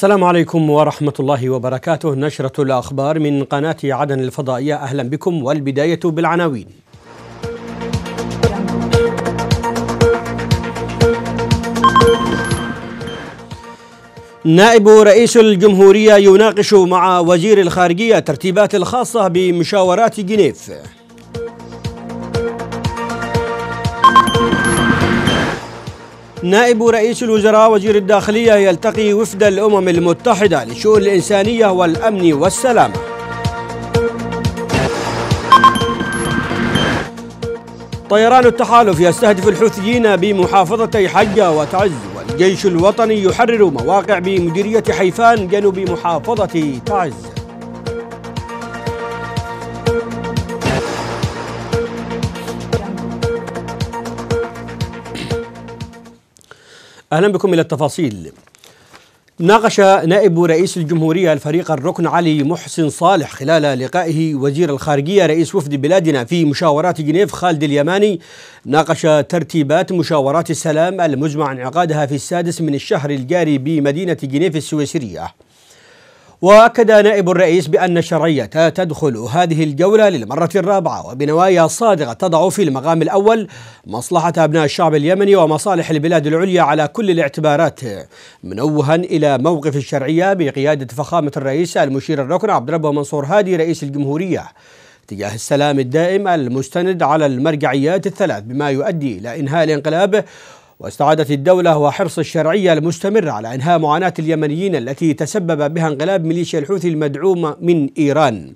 السلام عليكم ورحمة الله وبركاته نشرة الأخبار من قناة عدن الفضائية أهلا بكم والبداية بالعناوين نائب رئيس الجمهورية يناقش مع وزير الخارجية ترتيبات الخاصة بمشاورات جنيف نائب رئيس الوزراء وزير الداخلية يلتقي وفد الأمم المتحدة لشؤون الإنسانية والأمن والسلامة طيران التحالف يستهدف الحوثيين بمحافظتي حجة وتعز والجيش الوطني يحرر مواقع بمديرية حيفان جنوب محافظة تعز أهلا بكم إلى التفاصيل ناقش نائب رئيس الجمهورية الفريق الركن علي محسن صالح خلال لقائه وزير الخارجية رئيس وفد بلادنا في مشاورات جنيف خالد اليماني ناقش ترتيبات مشاورات السلام المزمع انعقادها في السادس من الشهر الجاري بمدينة جنيف السويسرية واكد نائب الرئيس بان الشرعيه تدخل هذه الجوله للمره الرابعه وبنوايا صادقه تضع في المقام الاول مصلحه ابناء الشعب اليمني ومصالح البلاد العليا على كل الاعتبارات منوها الى موقف الشرعيه بقياده فخامه الرئيس المشير الركن عبد ربه منصور هادي رئيس الجمهوريه تجاه السلام الدائم المستند على المرجعيات الثلاث بما يؤدي الى انهاء الانقلاب واستعادة الدولة وحرص الشرعية المستمر على إنهاء معاناة اليمنيين التي تسبب بها انقلاب ميليشيا الحوثي المدعومة من إيران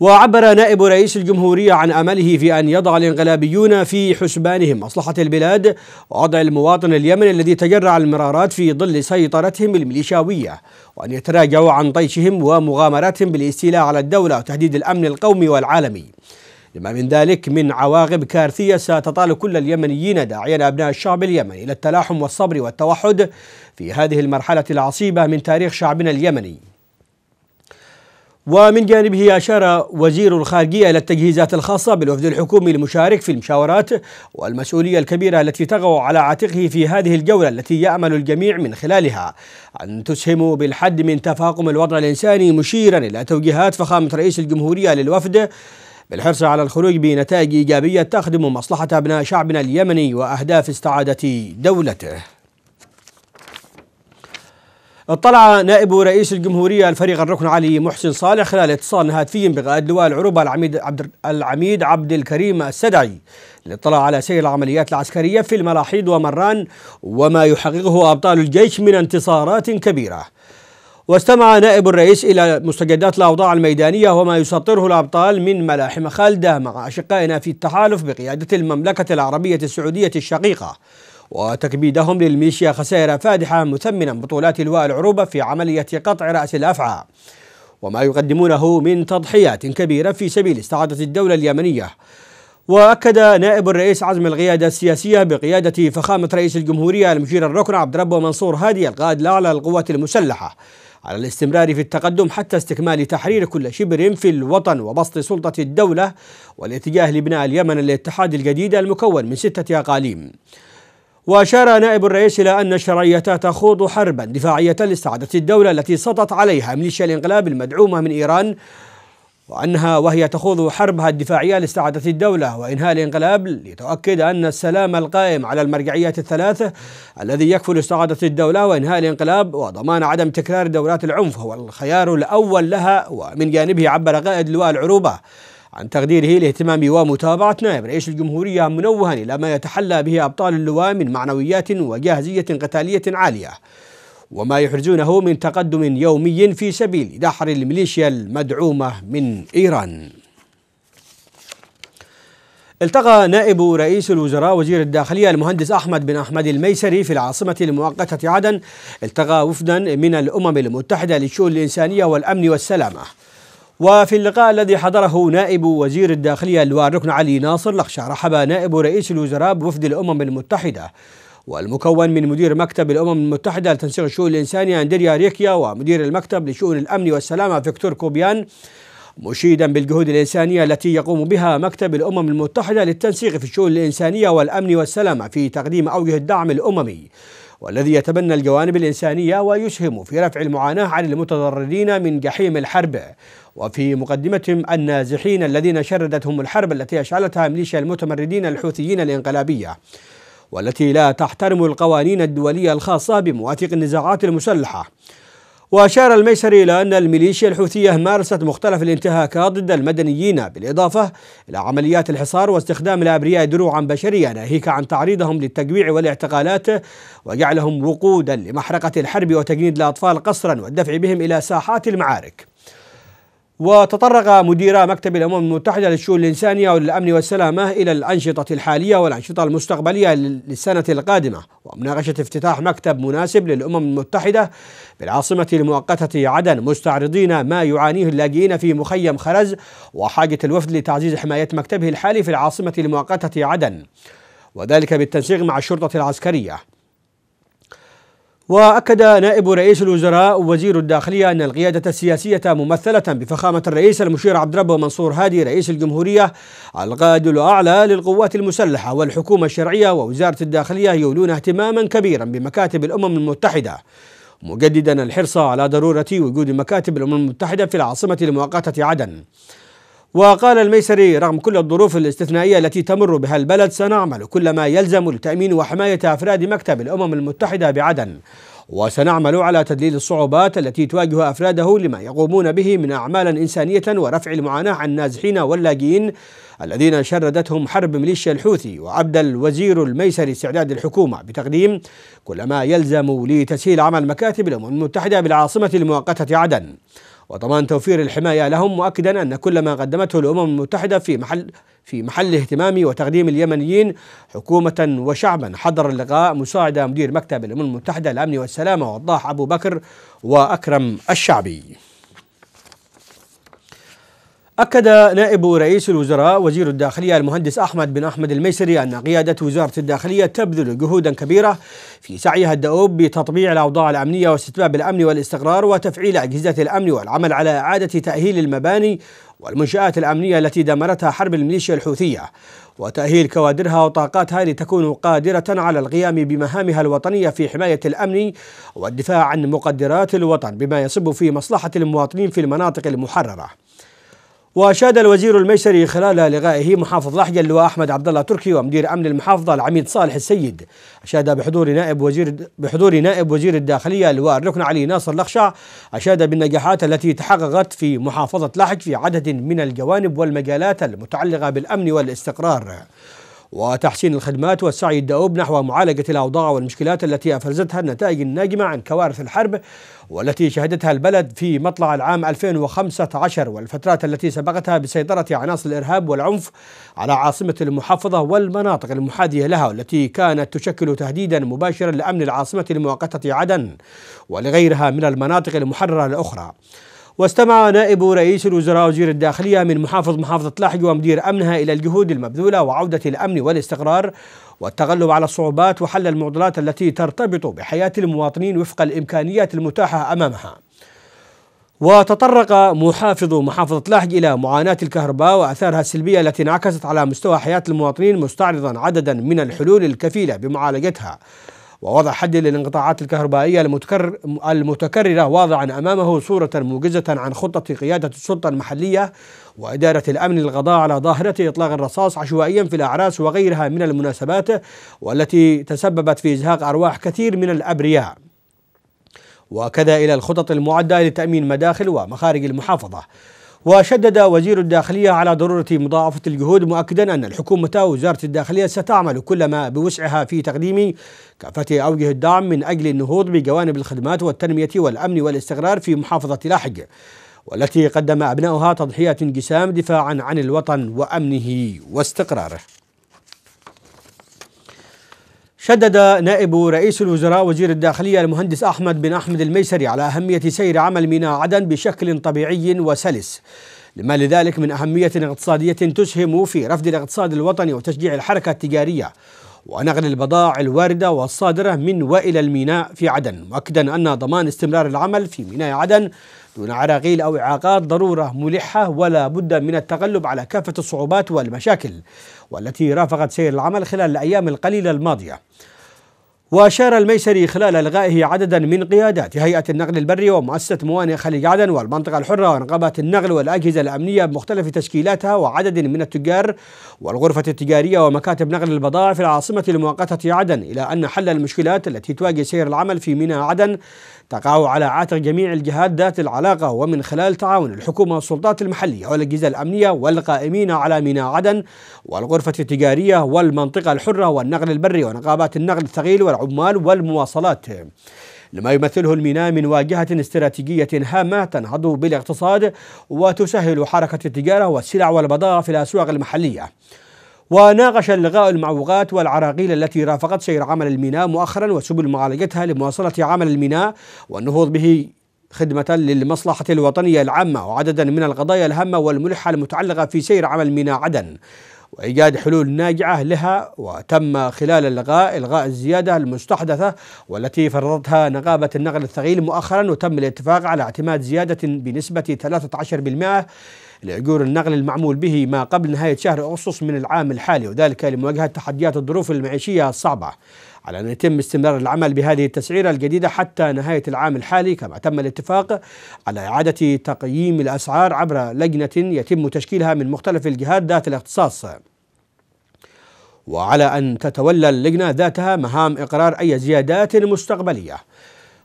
وعبر نائب رئيس الجمهورية عن أمله في أن يضع الانقلابيون في حسبانهم مصلحة البلاد ووضع المواطن اليمني الذي تجرع المرارات في ظل سيطرتهم الميليشاوية وأن يتراجعوا عن طيشهم ومغامراتهم بالاستيلاء على الدولة وتهديد الأمن القومي والعالمي لما من ذلك من عواقب كارثية ستطال كل اليمنيين داعيا أبناء الشعب اليمني إلى التلاحم والصبر والتوحد في هذه المرحلة العصيبة من تاريخ شعبنا اليمني ومن جانبه أشار وزير الخارجية إلى التجهيزات الخاصة بالوفد الحكومي المشارك في المشاورات والمسؤولية الكبيرة التي تقع على عاتقه في هذه الجولة التي يأمل الجميع من خلالها أن تسهم بالحد من تفاقم الوضع الإنساني مشيرا إلى توجيهات فخامة رئيس الجمهورية للوفد بالحرص على الخروج بنتائج إيجابية تخدم مصلحة أبناء شعبنا اليمني وأهداف استعادة دولته اطلع نائب رئيس الجمهورية الفريق الركن علي محسن صالح خلال اتصال هاتفي بقائد لواء العروبة العميد عبد العميد عبد الكريم السدعي للاطلاع على سير العمليات العسكرية في الملاحيد ومران وما يحققه أبطال الجيش من انتصارات كبيرة واستمع نائب الرئيس إلى مستجدات الأوضاع الميدانية وما يسطره الأبطال من ملاحم خالدة مع أشقائنا في التحالف بقيادة المملكة العربية السعودية الشقيقة وتكبيدهم للميليشيا خسائر فادحة مثمنا بطولات لواء العروبة في عملية قطع رأس الأفعى وما يقدمونه من تضحيات كبيرة في سبيل استعادة الدولة اليمنية واكد نائب الرئيس عزم القياده السياسيه بقياده فخامه رئيس الجمهوريه المشير الركن عبد ربه منصور هادي القائد الاعلى للقوات المسلحه على الاستمرار في التقدم حتى استكمال تحرير كل شبر في الوطن وبسط سلطة الدولة والاتجاه لبناء اليمن للاتحاد الجديد المكون من ستة أقاليم وأشار نائب الرئيس إلى أن الشرعية تخوض حربا دفاعية لاستعادة الدولة التي سطت عليها ميليشيا الانقلاب المدعومة من إيران وأنها وهي تخوض حربها الدفاعية لاستعادة الدولة وإنهاء الانقلاب لتؤكد أن السلام القائم على المرجعيات الثلاثة الذي يكفل استعادة الدولة وإنهاء الانقلاب وضمان عدم تكرار دورات العنف هو الخيار الأول لها ومن جانبه عبر قائد لواء العروبة عن تقديره لاهتمام ومتابعة نائب رئيس الجمهورية منوها إلى ما يتحلى به أبطال اللواء من معنويات وجاهزية قتالية عالية وما يحرزونه من تقدم يومي في سبيل دحر الميليشيا المدعومة من إيران التقى نائب رئيس الوزراء وزير الداخلية المهندس أحمد بن أحمد الميسري في العاصمة المؤقتة عدن التقى وفدا من الأمم المتحدة للشؤون الإنسانية والأمن والسلامة وفي اللقاء الذي حضره نائب وزير الداخلية اللواء الركن علي ناصر لخشى رحب نائب رئيس الوزراء بوفد الأمم المتحدة والمكون من مدير مكتب الأمم المتحدة لتنسيق الشؤون الإنسانية أندريا ريكيا ومدير المكتب لشؤون الأمن والسلامة فيكتور كوبيان مشيدا بالجهود الإنسانية التي يقوم بها مكتب الأمم المتحدة للتنسيق في الشؤون الإنسانية والأمن والسلامة في تقديم أوجه الدعم الأممي والذي يتبنى الجوانب الإنسانية ويسهم في رفع المعاناة عن المتضررين من جحيم الحرب وفي مقدمتهم النازحين الذين شردتهم الحرب التي أشعلتها ميليشيا المتمردين الحوثيين الانقلابية والتي لا تحترم القوانين الدولية الخاصة بمواثيق النزاعات المسلحة وأشار الميسري إلى أن الميليشيا الحوثية مارست مختلف الانتهاكات ضد المدنيين بالإضافة إلى عمليات الحصار واستخدام الأبرياء دروعا بشرية ناهيك عن تعريضهم للتجويع والاعتقالات وجعلهم وقودا لمحرقة الحرب وتجنيد الأطفال قسرا والدفع بهم إلى ساحات المعارك وتطرق مدير مكتب الأمم المتحدة للشؤون الإنسانية والأمن والسلامة إلى الأنشطة الحالية والأنشطة المستقبلية للسنة القادمة ومناقشة افتتاح مكتب مناسب للأمم المتحدة بالعاصمة المؤقتة عدن مستعرضين ما يعانيه اللاجئين في مخيم خرز وحاجة الوفد لتعزيز حماية مكتبه الحالي في العاصمة المؤقتة عدن وذلك بالتنسيق مع الشرطة العسكرية وأكد نائب رئيس الوزراء وزير الداخلية أن القيادة السياسية ممثلة بفخامة الرئيس المشير عبد ربه منصور هادي رئيس الجمهورية القائد الأعلى للقوات المسلحة والحكومة الشرعية ووزارة الداخلية يولون اهتماما كبيرا بمكاتب الأمم المتحدة مجددا الحرص على ضرورة وجود مكاتب الأمم المتحدة في العاصمة لمؤقتة عدن وقال الميسري رغم كل الظروف الاستثنائية التي تمر بها البلد سنعمل كل ما يلزم لتأمين وحماية أفراد مكتب الأمم المتحدة بعدن وسنعمل على تذليل الصعوبات التي تواجه أفراده لما يقومون به من أعمال إنسانية ورفع المعاناة عن النازحين واللاجئين الذين شردتهم حرب ميليشيا الحوثي وأبدى الوزير الميسري استعداد الحكومة بتقديم كل ما يلزم لتسهيل عمل مكاتب الأمم المتحدة بالعاصمة المؤقتة عدن وضمان توفير الحماية لهم مؤكدا أن كل ما قدمته الأمم المتحدة في محل في محل اهتمام وتقديم اليمنيين حكومة وشعبا حضر اللقاء مساعدة مدير مكتب الأمم المتحدة الأمن والسلامة وضاح أبو بكر وأكرم الشعبي أكد نائب رئيس الوزراء وزير الداخلية المهندس أحمد بن أحمد الميسري أن قيادة وزارة الداخلية تبذل جهودا كبيرة في سعيها الدؤوب بتطبيع الأوضاع الأمنية واستتباب الأمن والاستقرار وتفعيل أجهزة الأمن والعمل على إعادة تأهيل المباني والمنشآت الأمنية التي دمرتها حرب الميليشيا الحوثية وتأهيل كوادرها وطاقاتها لتكون قادرة على القيام بمهامها الوطنية في حماية الأمن والدفاع عن مقدرات الوطن بما يصب في مصلحة المواطنين في المناطق المحررة وأشاد الوزير الميسري خلال لقائه محافظ لحج اللواء أحمد عبد الله تركي ومدير أمن المحافظة العميد صالح السيد أشاد بحضور نائب وزير بحضور نائب وزير الداخلية اللواء الركن علي ناصر لخشع أشاد بالنجاحات التي تحققت في محافظة لحج في عدد من الجوانب والمجالات المتعلقة بالأمن والاستقرار وتحسين الخدمات والسعي الدؤوب نحو معالجة الأوضاع والمشكلات التي أفرزتها النتائج الناجمة عن كوارث الحرب والتي شهدتها البلد في مطلع العام 2015 والفترات التي سبقتها بسيطرة عناصر الإرهاب والعنف على عاصمة المحافظة والمناطق المحاذية لها والتي كانت تشكل تهديدا مباشرا لأمن العاصمة المؤقتة عدن ولغيرها من المناطق المحررة الأخرى واستمع نائب رئيس الوزراء وزير الداخلية من محافظ محافظة لحج ومدير أمنها إلى الجهود المبذولة وعودة الأمن والاستقرار والتغلب على الصعوبات وحل المعضلات التي ترتبط بحياة المواطنين وفق الإمكانيات المتاحة أمامها وتطرق محافظ محافظة لحج إلى معاناة الكهرباء وأثارها السلبية التي انعكست على مستوى حياة المواطنين مستعرضا عددا من الحلول الكفيلة بمعالجتها ووضع حد للانقطاعات الكهربائية المتكررة واضعا أمامه صورة موجزة عن خطة قيادة السلطة المحلية وإدارة الأمن للقضاء على ظاهرة إطلاق الرصاص عشوائيا في الأعراس وغيرها من المناسبات والتي تسببت في إزهاق أرواح كثير من الأبرياء وكذا إلى الخطط المعدة لتأمين مداخل ومخارج المحافظة وشدد وزير الداخلية على ضرورة مضاعفة الجهود مؤكدا أن الحكومة ووزارة الداخلية ستعمل كل ما بوسعها في تقديم كافة أوجه الدعم من أجل النهوض بجوانب الخدمات والتنمية والأمن والاستقرار في محافظة لاحق والتي قدم أبناؤها تضحية جسام دفاعا عن الوطن وأمنه واستقراره شدد نائب رئيس الوزراء وزير الداخلية المهندس أحمد بن أحمد الميسري على أهمية سير عمل ميناء عدن بشكل طبيعي وسلس لما لذلك من أهمية اقتصادية تسهم في رفض الاقتصاد الوطني وتشجيع الحركة التجارية ونقل البضائع الواردة والصادرة من وإلى الميناء في عدن مؤكدا أن ضمان استمرار العمل في ميناء عدن دون عراقيل أو إعاقات ضرورة ملحة ولا بد من التغلب على كافة الصعوبات والمشاكل والتي رافقت سير العمل خلال الأيام القليلة الماضية وأشار الميسري خلال إلغائه عددا من قيادات هيئة النقل البري ومؤسسة موانئ خليج عدن والمنطقة الحرة ونقابات النقل والأجهزة الأمنية بمختلف تشكيلاتها وعدد من التجار والغرفة التجارية ومكاتب نقل البضائع في العاصمة المؤقتة عدن إلى أن حل المشكلات التي تواجه سير العمل في ميناء عدن تقع على عاتق جميع الجهات ذات العلاقة ومن خلال تعاون الحكومة والسلطات المحلية والأجهزة الأمنية والقائمين على ميناء عدن والغرفة التجارية والمنطقة الحرة والنقل البري ونقابات النقل الثقيل والعمال العمال والمواصلات لما يمثله الميناء من واجهة استراتيجية هامة تنهض بالاقتصاد وتسهل حركة التجارة والسلع والبضائع في الأسواق المحلية وناقش اللغاء المعوقات والعراقيل التي رافقت سير عمل الميناء مؤخرا وسبل معالجتها لمواصلة عمل الميناء والنهوض به خدمة للمصلحة الوطنية العامة وعددا من القضايا الهامة والملحة المتعلقة في سير عمل ميناء عدن وإيجاد حلول ناجعة لها وتم خلال اللقاء إلغاء الزيادة المستحدثة والتي فرضتها نقابة النقل الثقيل مؤخرا وتم الاتفاق على اعتماد زيادة بنسبة 13% لأجور النقل المعمول به ما قبل نهاية شهر أغسطس من العام الحالي وذلك لمواجهة تحديات الظروف المعيشية الصعبة على أن يتم استمرار العمل بهذه التسعيرة الجديدة حتى نهاية العام الحالي كما تم الاتفاق على إعادة تقييم الأسعار عبر لجنة يتم تشكيلها من مختلف الجهات ذات الاختصاص وعلى أن تتولى اللجنة ذاتها مهام إقرار أي زيادات مستقبلية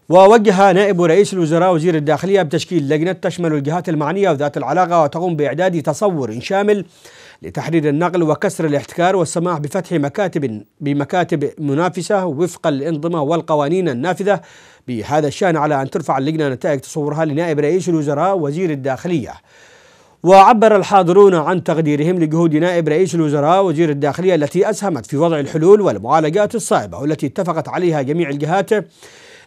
ووجه نائب رئيس الوزراء وزير الداخلية بتشكيل لجنة تشمل الجهات المعنية وذات العلاقة وتقوم بإعداد تصور شامل لتحرير النقل وكسر الاحتكار والسماح بفتح مكاتب بمكاتب منافسة وفق الأنظمة والقوانين النافذة بهذا الشأن على أن ترفع اللجنة نتائج تصورها لنائب رئيس الوزراء وزير الداخلية وعبر الحاضرون عن تقديرهم لجهود نائب رئيس الوزراء وزير الداخلية التي أسهمت في وضع الحلول والمعالجات الصائبة والتي اتفقت عليها جميع الجهات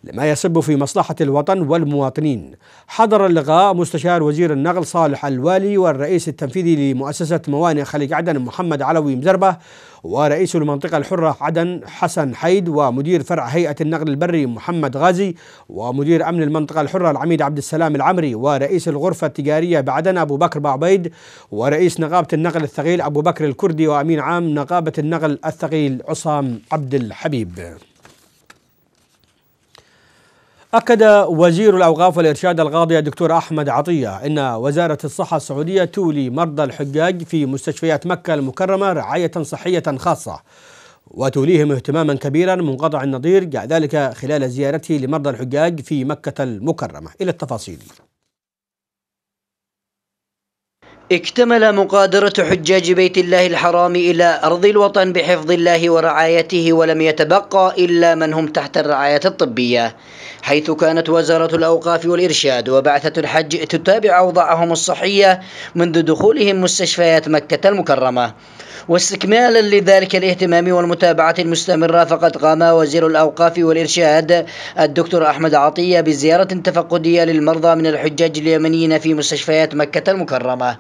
لما يسب في مصلحة الوطن والمواطنين حضر اللقاء مستشار وزير النقل صالح الوالي والرئيس التنفيذي لمؤسسة موانئ خليج عدن محمد علوي مزربة ورئيس المنطقة الحرة عدن حسن حيد ومدير فرع هيئة النقل البري محمد غازي ومدير أمن المنطقة الحرة العميد عبد السلام العمري ورئيس الغرفة التجارية بعدن أبو بكر بعبيد ورئيس نقابة النقل الثقيل أبو بكر الكردي وأمين عام نقابة النقل الثقيل عصام عبد الحبيب أكد وزير الأوقاف والإرشاد القاضي الدكتور أحمد عطية أن وزارة الصحة السعودية تولي مرضى الحجاج في مستشفيات مكة المكرمة رعاية صحية خاصة وتوليهم اهتماما كبيرا منقطع النظير ذلك خلال زيارته لمرضى الحجاج في مكة المكرمة إلى التفاصيل اكتمل مغادرة حجاج بيت الله الحرام إلى أرض الوطن بحفظ الله ورعايته ولم يتبقى إلا من هم تحت الرعاية الطبية حيث كانت وزارة الأوقاف والإرشاد وبعثة الحج تتابع أوضاعهم الصحية منذ دخولهم مستشفيات مكة المكرمة واستكمالا لذلك الاهتمام والمتابعة المستمرة فقد قام وزير الأوقاف والإرشاد الدكتور أحمد عطية بزيارة تفقدية للمرضى من الحجاج اليمنيين في مستشفيات مكة المكرمة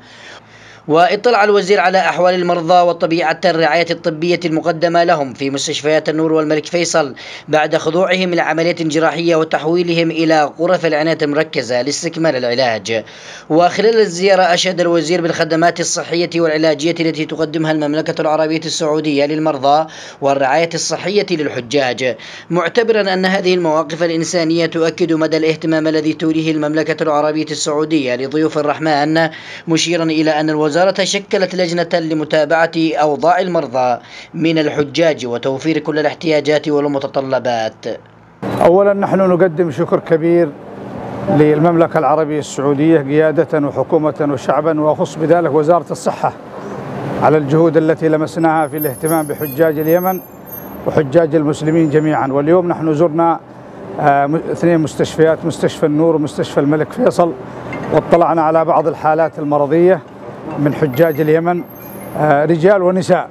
واطلع الوزير على أحوال المرضى وطبيعة الرعاية الطبية المقدمة لهم في مستشفيات النور والملك فيصل بعد خضوعهم لعمليات جراحية وتحويلهم إلى غرف العناية المركزة لاستكمال العلاج وخلال الزيارة أشاد الوزير بالخدمات الصحية والعلاجية التي تقدمها المملكة العربية السعودية للمرضى والرعاية الصحية للحجاج معتبرا أن هذه المواقف الإنسانية تؤكد مدى الاهتمام الذي توليه المملكة العربية السعودية لضيوف الرحمن مشيرا إلى أن الوزير الوزارة شكلت لجنة لمتابعة أوضاع المرضى من الحجاج وتوفير كل الاحتياجات والمتطلبات أولا نحن نقدم شكر كبير للمملكة العربية السعودية قيادة وحكومة وشعبا وأخص بذلك وزارة الصحة على الجهود التي لمسناها في الاهتمام بحجاج اليمن وحجاج المسلمين جميعا واليوم نحن زرنا آه، اثنين مستشفيات مستشفى النور ومستشفى الملك فيصل واطلعنا على بعض الحالات المرضية من حجاج اليمن آه، رجال ونساء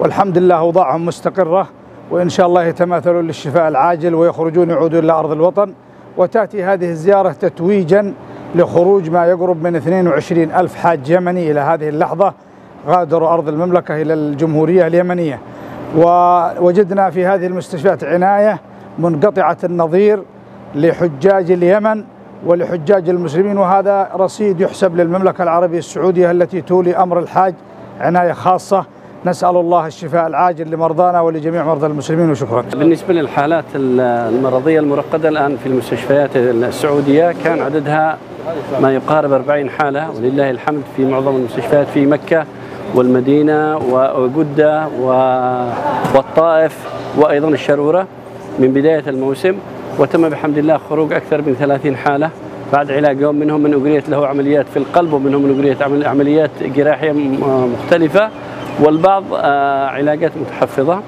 والحمد لله اوضاعهم مستقره وان شاء الله يتماثلون للشفاء العاجل ويخرجون يعودون الى ارض الوطن وتاتي هذه الزياره تتويجا لخروج ما يقرب من 22 ألف حاج يمني إلى هذه اللحظة غادروا أرض المملكة إلى الجمهورية اليمنية ووجدنا في هذه المستشفيات عناية منقطعة النظير لحجاج اليمن ولحجاج المسلمين وهذا رصيد يحسب للمملكة العربية السعودية التي تولي أمر الحاج عناية خاصة نسأل الله الشفاء العاجل لمرضانا ولجميع مرضى المسلمين وشكرا بالنسبة للحالات المرضية المرقدة الآن في المستشفيات السعودية كان عددها ما يقارب 40 حالة ولله الحمد في معظم المستشفيات في مكة والمدينة وجدة والطائف وأيضا الشرورة من بداية الموسم وتم بحمد الله خروج أكثر من 30 حالة بعد علاج يوم منهم من أجريت له عمليات في القلب ومنهم من أجريت عمليات جراحية آه، مختلفة والبعض آه، علاجات متحفظة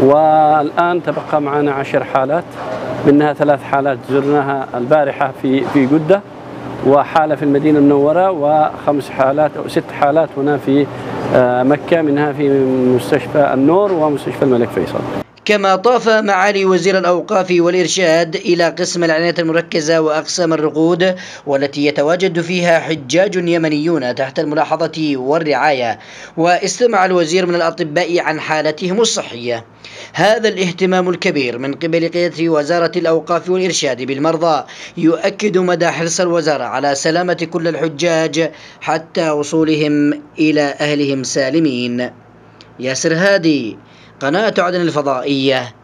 والآن تبقى معنا عشر حالات منها ثلاث حالات زرناها البارحة في في جدة وحالة في المدينة المنورة وخمس حالات أو ست حالات هنا في آه، مكة منها في مستشفى النور ومستشفى الملك فيصل كما طاف معالي وزير الأوقاف والإرشاد إلى قسم العناية المركزة وأقسام الرقود والتي يتواجد فيها حجاج يمنيون تحت الملاحظة والرعاية واستمع الوزير من الأطباء عن حالتهم الصحية هذا الاهتمام الكبير من قبل قيادة وزارة الأوقاف والإرشاد بالمرضى يؤكد مدى حرص الوزارة على سلامة كل الحجاج حتى وصولهم إلى أهلهم سالمين ياسر هادي قناة عدن الفضائية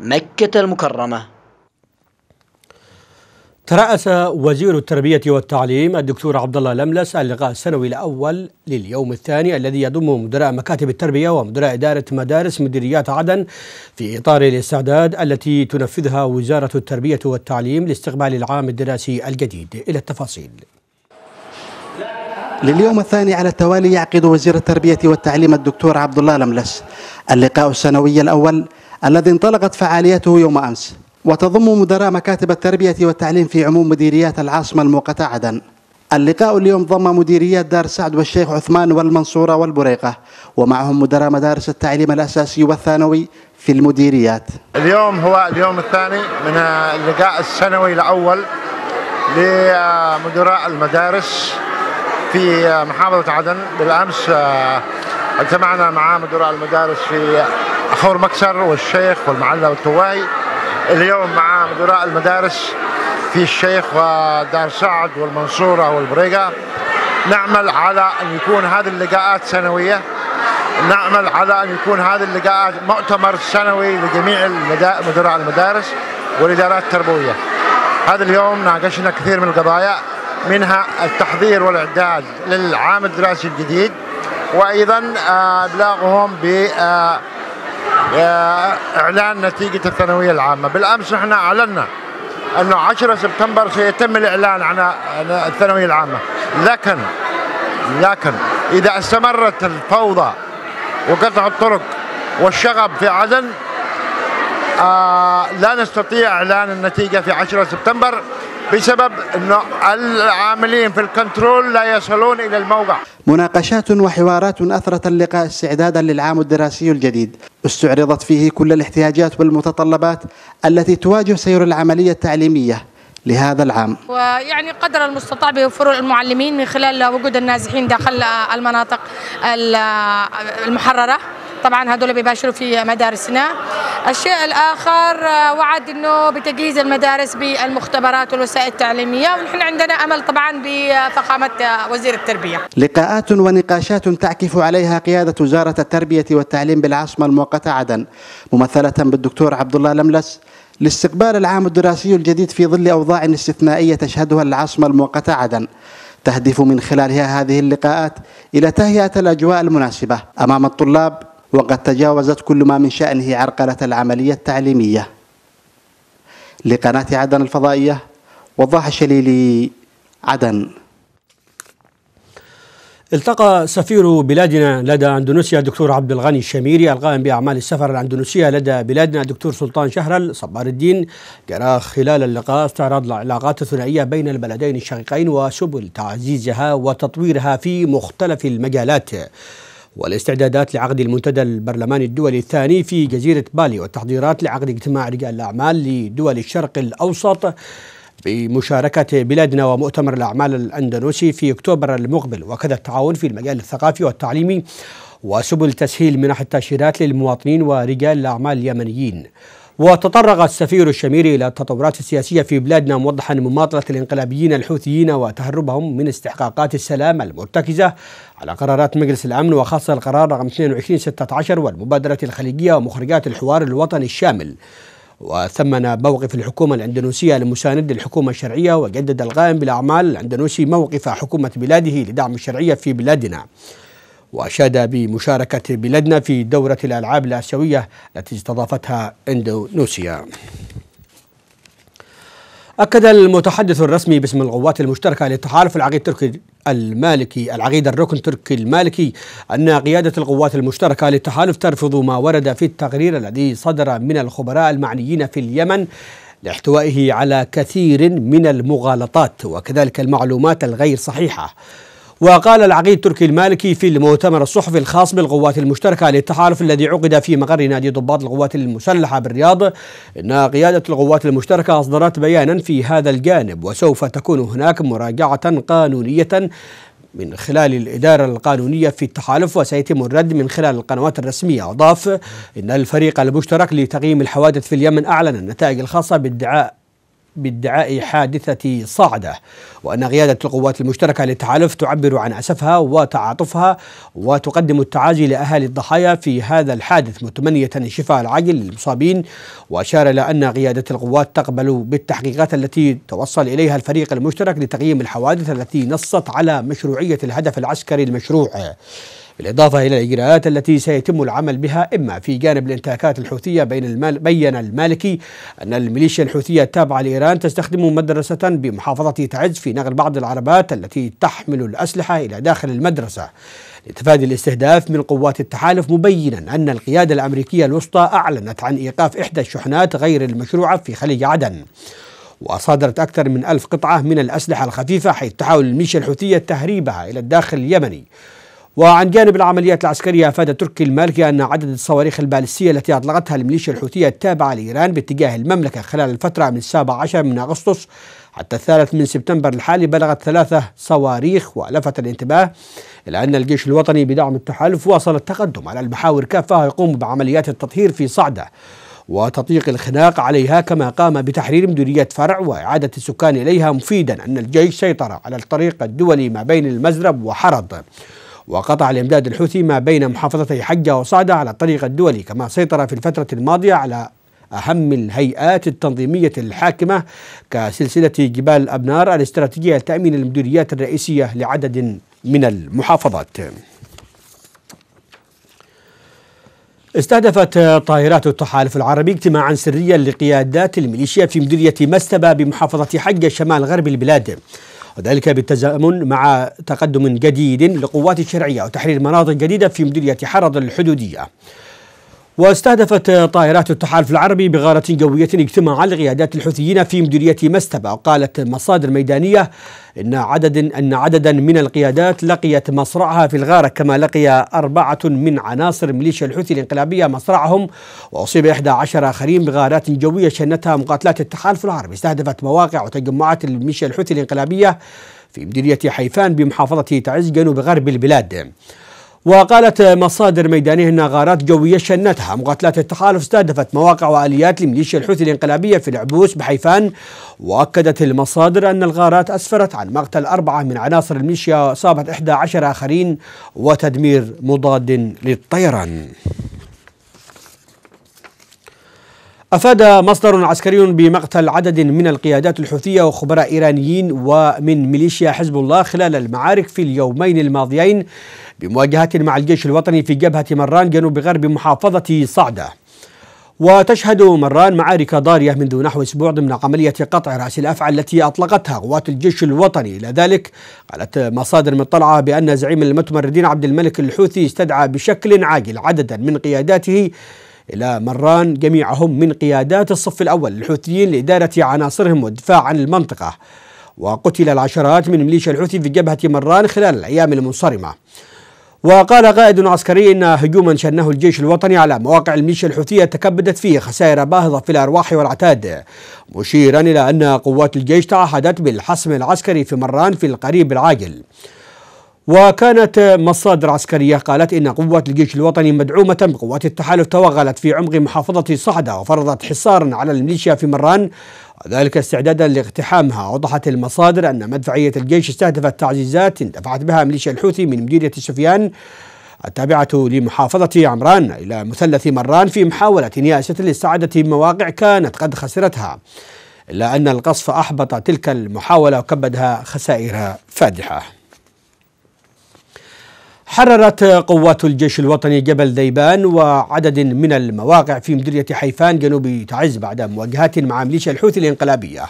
مكة المكرمة ترأس وزير التربية والتعليم الدكتور عبد الله لملس اللقاء السنوي الأول لليوم الثاني الذي يضم مدراء مكاتب التربية ومدراء إدارة مدارس مديريات عدن في إطار الاستعداد التي تنفذها وزارة التربية والتعليم لاستقبال العام الدراسي الجديد إلى التفاصيل لليوم الثاني على التوالي يعقد وزير التربية والتعليم الدكتور عبد الله لملس اللقاء السنوي الأول الذي انطلقت فعاليته يوم أمس وتضم مدراء مكاتب التربية والتعليم في عموم مديريات العاصمة المؤقتة عدن اللقاء اليوم ضم مديريات دار سعد والشيخ عثمان والمنصورة والبريقة ومعهم مدراء مدارس التعليم الأساسي والثانوي في المديريات اليوم هو اليوم الثاني من اللقاء السنوي الأول لمدراء المدارس في محافظة عدن بالأمس آه، اجتمعنا مع مدراء المدارس في خور مكسر والشيخ والمعلة والتواي اليوم مع مدراء المدارس في الشيخ ودار سعد والمنصورة والبريقة نعمل على أن يكون هذه اللقاءات سنوية نعمل على أن يكون هذه اللقاءات مؤتمر سنوي لجميع مدراء المدارس والإدارات التربوية هذا اليوم ناقشنا كثير من القضايا منها التحضير والإعداد للعام الدراسي الجديد وأيضا آه، إبلاغهم ب آه، آه، إعلان نتيجة الثانوية العامة بالأمس نحن أعلنا أنه 10 سبتمبر سيتم الإعلان عن الثانوية العامة لكن لكن إذا استمرت الفوضى وقطع الطرق والشغب في عدن آه لا نستطيع إعلان النتيجة في 10 سبتمبر بسبب أن العاملين في الكنترول لا يصلون إلى الموقع مناقشات وحوارات أثرت اللقاء استعدادا للعام الدراسي الجديد استعرضت فيه كل الاحتياجات والمتطلبات التي تواجه سير العملية التعليمية لهذا العام ويعني قدر المستطاع بوفر المعلمين من خلال وجود النازحين داخل المناطق المحررة طبعا هذول بيباشروا في مدارسنا الشيء الآخر آه، وعد أنه بتجهيز المدارس بالمختبرات والوسائل التعليمية ونحن عندنا أمل طبعا بفخامة آه، وزير التربية لقاءات ونقاشات تعكف عليها قيادة وزارة التربية والتعليم بالعاصمة المؤقتة عدن ممثلة بالدكتور عبد الله لملس لاستقبال العام الدراسي الجديد في ظل أوضاع استثنائية تشهدها العاصمة المؤقتة عدن تهدف من خلالها هذه اللقاءات إلى تهيئة الأجواء المناسبة أمام الطلاب وقد تجاوزت كل ما من شأنه عرقلة العملية التعليمية لقناة عدن الفضائية وضاح الشليلي عدن التقى سفير بلادنا لدى اندونيسيا الدكتور عبد الغني الشميري القائم باعمال السفر الاندونيسيه لدى بلادنا الدكتور سلطان شهرل صبار الدين جرى خلال اللقاء استعراض العلاقات الثنائيه بين البلدين الشقيقين وسبل تعزيزها وتطويرها في مختلف المجالات والاستعدادات لعقد المنتدى البرلماني الدولي الثاني في جزيرة بالي والتحضيرات لعقد اجتماع رجال الأعمال لدول الشرق الأوسط بمشاركة بلادنا ومؤتمر الأعمال الأندلسي في أكتوبر المقبل وكذا التعاون في المجال الثقافي والتعليمي وسبل تسهيل منح التأشيرات للمواطنين ورجال الأعمال اليمنيين وتطرق السفير الشميري إلى التطورات السياسية في بلادنا موضحا مماطلة الانقلابيين الحوثيين وتهربهم من استحقاقات السلام المرتكزة على قرارات مجلس الأمن وخاصة القرار رقم 2216 والمبادرة الخليجية ومخرجات الحوار الوطني الشامل وثمن موقف الحكومة الأندونيسية لمساند الحكومه الشرعية وجدد القائم بالأعمال الأندونيسي موقف حكومة بلاده لدعم الشرعية في بلادنا وأشاد بمشاركة بلادنا في دورة الألعاب الآسيوية التي استضافتها اندونوسيا أكد المتحدث الرسمي باسم القوات المشتركة للتحالف العقيد التركي المالكي العقيد الركن التركي المالكي أن قيادة القوات المشتركة للتحالف ترفض ما ورد في التقرير الذي صدر من الخبراء المعنيين في اليمن لاحتوائه على كثير من المغالطات وكذلك المعلومات الغير صحيحة وقال العقيد تركي المالكي في المؤتمر الصحفي الخاص بالقوات المشتركة للتحالف الذي عقد في مقر نادي ضباط القوات المسلحة بالرياض أن قيادة القوات المشتركة أصدرت بيانا في هذا الجانب وسوف تكون هناك مراجعة قانونية من خلال الإدارة القانونية في التحالف وسيتم الرد من خلال القنوات الرسمية أضاف أن الفريق المشترك لتقييم الحوادث في اليمن أعلن النتائج الخاصة بادعاء بادعاء حادثة صعدة وأن قيادة القوات المشتركة للتحالف تعبر عن أسفها وتعاطفها وتقدم التعازي لأهالي الضحايا في هذا الحادث متمنية الشفاء العاجل للمصابين وأشار إلى أن قيادة القوات تقبل بالتحقيقات التي توصل إليها الفريق المشترك لتقييم الحوادث التي نصت على مشروعية الهدف العسكري المشروع بالإضافة إلى الإجراءات التي سيتم العمل بها إما في جانب الانتهاكات الحوثية بين المال بين المالكي أن الميليشيا الحوثية التابعة لإيران تستخدم مدرسة بمحافظة تعز في نقل بعض العربات التي تحمل الأسلحة إلى داخل المدرسة لتفادي الاستهداف من قوات التحالف مبينا أن القيادة الأمريكية الوسطى أعلنت عن إيقاف إحدى الشحنات غير المشروعة في خليج عدن وصادرت أكثر من ألف قطعة من الأسلحة الخفيفة حيث تحاول الميليشيا الحوثية تهريبها إلى الداخل اليمني وعن جانب العمليات العسكرية أفاد تركي المالكي أن عدد الصواريخ البالستية التي أطلقتها الميليشيا الحوثية التابعة لإيران باتجاه المملكة خلال الفترة من السابع عشر من أغسطس حتى الثالث من سبتمبر الحالي بلغت ثلاثة صواريخ ولفت الانتباه إلى أن الجيش الوطني بدعم التحالف واصل التقدم على المحاور كافة يقوم بعمليات التطهير في صعدة وتطيق الخناق عليها كما قام بتحرير مديرية فرع وإعادة السكان إليها مفيدا أن الجيش سيطر على الطريق الدولي ما بين المزرب وحرض وقطع الإمداد الحوثي ما بين محافظتي حجة وصعدة على الطريق الدولي كما سيطر في الفترة الماضية على أهم الهيئات التنظيمية الحاكمة كسلسلة جبال أبنار الاستراتيجية لتأمين المديريات الرئيسية لعدد من المحافظات استهدفت طائرات التحالف العربي اجتماعا سريا لقيادات الميليشيا في مديرية مستبة بمحافظة حجة شمال غرب البلاد وذلك بالتزامن مع تقدم جديد لقوات الشرعية وتحرير مناطق جديدة في مديرية حرض الحدودية واستهدفت طائرات التحالف العربي بغارة جوية اجتماع لقيادات الحوثيين في مديرية مستبع قالت مصادر ميدانية إن عدد أن عددا من القيادات لقيت مصرعها في الغارة كما لقي أربعة من عناصر ميليشيا الحوثي الانقلابية مصرعهم وأصيب 11 آخرين بغارات جوية شنتها مقاتلات التحالف العربي استهدفت مواقع وتجمعات الميليشيا الحوثي الانقلابية في مديرية حيفان بمحافظة تعز جنوب غرب البلاد وقالت مصادر ميدانية أن غارات جوية شنتها مقاتلات التحالف استهدفت مواقع وآليات لميليشيا الحوثي الانقلابية في العبوس بحيفان وأكدت المصادر أن الغارات أسفرت عن مقتل أربعة من عناصر الميليشيا وأصابت 11 آخرين وتدمير مضاد للطيران أفاد مصدر عسكري بمقتل عدد من القيادات الحوثية وخبراء إيرانيين ومن ميليشيا حزب الله خلال المعارك في اليومين الماضيين بمواجهة مع الجيش الوطني في جبهة مران جنوب غرب محافظة صعدة وتشهد مران معارك ضارية منذ نحو أسبوع ضمن عملية قطع رأس الأفعى التي أطلقتها قوات الجيش الوطني إلى ذلك قالت مصادر مطلعة بأن زعيم المتمردين عبد الملك الحوثي استدعى بشكل عاجل عددا من قياداته إلى مران جميعهم من قيادات الصف الأول الحوثيين لإدارة عناصرهم والدفاع عن المنطقة وقتل العشرات من مليشيا الحوثي في جبهة مران خلال الأيام المنصرمة وقال قائد عسكري إن هجوما شنه الجيش الوطني على مواقع الميليشيا الحوثية تكبدت فيه خسائر باهظة في الأرواح والعتاد مشيرا إلى أن قوات الجيش تعهدت بالحسم العسكري في مران في القريب العاجل وكانت مصادر عسكرية قالت إن قوات الجيش الوطني مدعومة بقوات التحالف توغلت في عمق محافظة صعدة وفرضت حصارا على الميليشيا في مران وذلك استعدادا لاقتحامها وضحت المصادر أن مدفعية الجيش استهدفت تعزيزات دفعت بها ميليشيا الحوثي من مديرية سفيان التابعة لمحافظة عمران إلى مثلث مران في محاولة نياسة لاستعادة مواقع كانت قد خسرتها إلا أن القصف أحبط تلك المحاولة وكبدها خسائر فادحة حررت قوات الجيش الوطني جبل ذيبان وعدد من المواقع في مديرية حيفان جنوب تعز بعد مواجهات مع ميليشيا الحوثي الانقلابية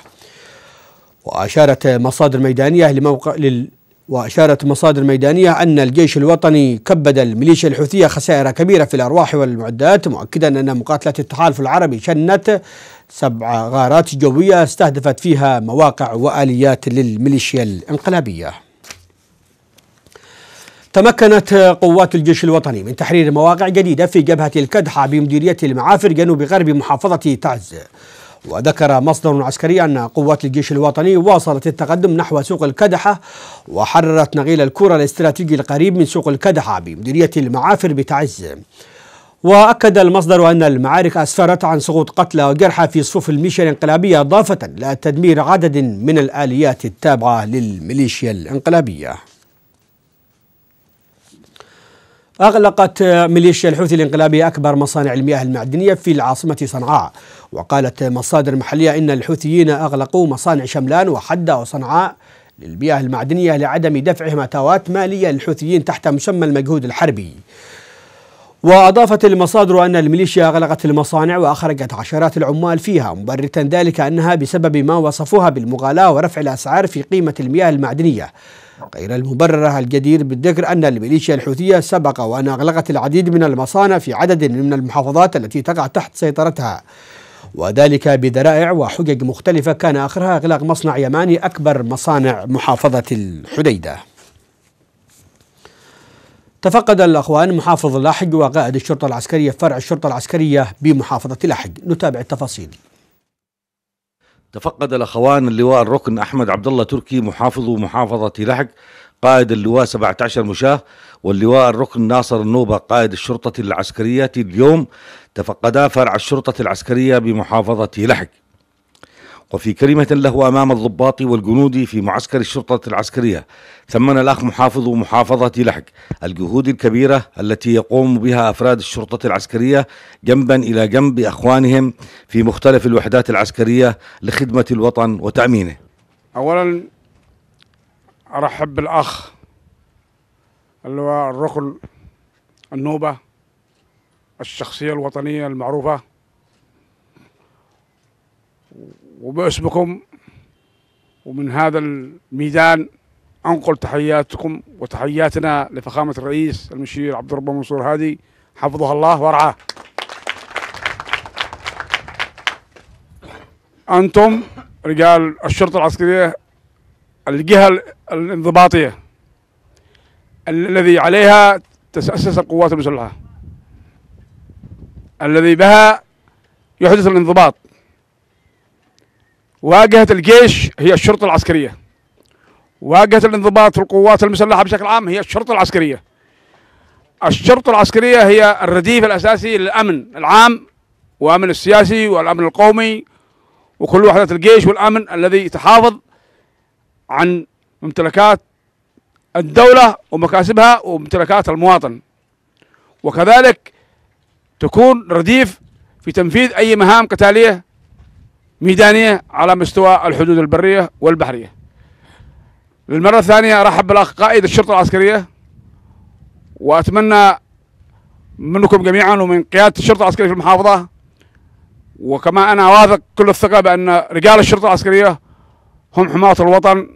وأشارت مصادر ميدانية لموقع لل وأشارت مصادر ميدانية أن الجيش الوطني كبد الميليشيا الحوثية خسائر كبيرة في الأرواح والمعدات مؤكدا أن مقاتلات التحالف العربي شنت سبع غارات جوية استهدفت فيها مواقع وآليات للميليشيا الانقلابية تمكنت قوات الجيش الوطني من تحرير مواقع جديدة في جبهة الكدحة بمديرية المعافر جنوب غرب محافظة تعز وذكر مصدر عسكري أن قوات الجيش الوطني واصلت التقدم نحو سوق الكدحة وحررت نغيل الكرة الاستراتيجي القريب من سوق الكدحة بمديرية المعافر بتعز وأكد المصدر أن المعارك أسفرت عن سقوط قتلى وجرحى في صفوف الميليشيا الانقلابية إضافة إلى تدمير عدد من الآليات التابعة للميليشيا الانقلابية أغلقت ميليشيا الحوثي الانقلابي أكبر مصانع المياه المعدنية في العاصمة صنعاء وقالت مصادر محلية إن الحوثيين أغلقوا مصانع شملان وحدة وصنعاء للمياه المعدنية لعدم دفعهم أتاوات مالية للحوثيين تحت مسمى المجهود الحربي وأضافت المصادر أن الميليشيا أغلقت المصانع وأخرجت عشرات العمال فيها مبررة ذلك أنها بسبب ما وصفوها بالمغالاة ورفع الأسعار في قيمة المياه المعدنية غير المبررة الجدير بالذكر أن الميليشيا الحوثية سبق وأن أغلقت العديد من المصانع في عدد من المحافظات التي تقع تحت سيطرتها وذلك بذرائع وحجج مختلفة كان آخرها إغلاق مصنع يماني أكبر مصانع محافظة الحديدة تفقد الأخوان محافظ لاحق وقائد الشرطة العسكرية فرع الشرطة العسكرية بمحافظة لاحق نتابع التفاصيل تفقد الاخوان اللواء الركن احمد عبد الله تركي محافظ محافظه لحق قائد اللواء 17 مشاه واللواء الركن ناصر النوبه قائد الشرطه العسكريه اليوم تفقدا فرع الشرطه العسكريه بمحافظه لحق وفي كلمة له أمام الضباط والجنود في معسكر الشرطة العسكرية ثمن الأخ محافظ محافظة لحج الجهود الكبيرة التي يقوم بها أفراد الشرطة العسكرية جنبا إلى جنب أخوانهم في مختلف الوحدات العسكرية لخدمة الوطن وتأمينه أولا أرحب بالأخ اللي هو الركن النوبة الشخصية الوطنية المعروفة وباسمكم ومن هذا الميدان أنقل تحياتكم وتحياتنا لفخامة الرئيس المشير عبد الرب منصور هادي حفظه الله ورعاه أنتم رجال الشرطة العسكرية الجهة الانضباطية الذي عليها تتأسس القوات المسلحة الذي بها يحدث الانضباط واجهة الجيش هي الشرطة العسكرية واجهة الانضباط والقوات المسلحة بشكل عام هي الشرطة العسكرية الشرطة العسكرية هي الرديف الأساسي للأمن العام وأمن السياسي والأمن القومي وكل وحدات الجيش والأمن الذي يتحافظ عن ممتلكات الدولة ومكاسبها وممتلكات المواطن وكذلك تكون رديف في تنفيذ أي مهام قتالية ميدانية على مستوى الحدود البرية والبحرية للمرة الثانية أرحب بالأخ قائد الشرطة العسكرية وأتمنى منكم جميعا ومن قيادة الشرطة العسكرية في المحافظة وكما أنا واثق كل الثقة بأن رجال الشرطة العسكرية هم حماة الوطن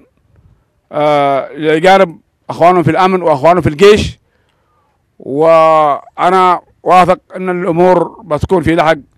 آه، لجانب أخوانهم في الأمن وأخوانهم في الجيش وأنا واثق أن الأمور بتكون في لحق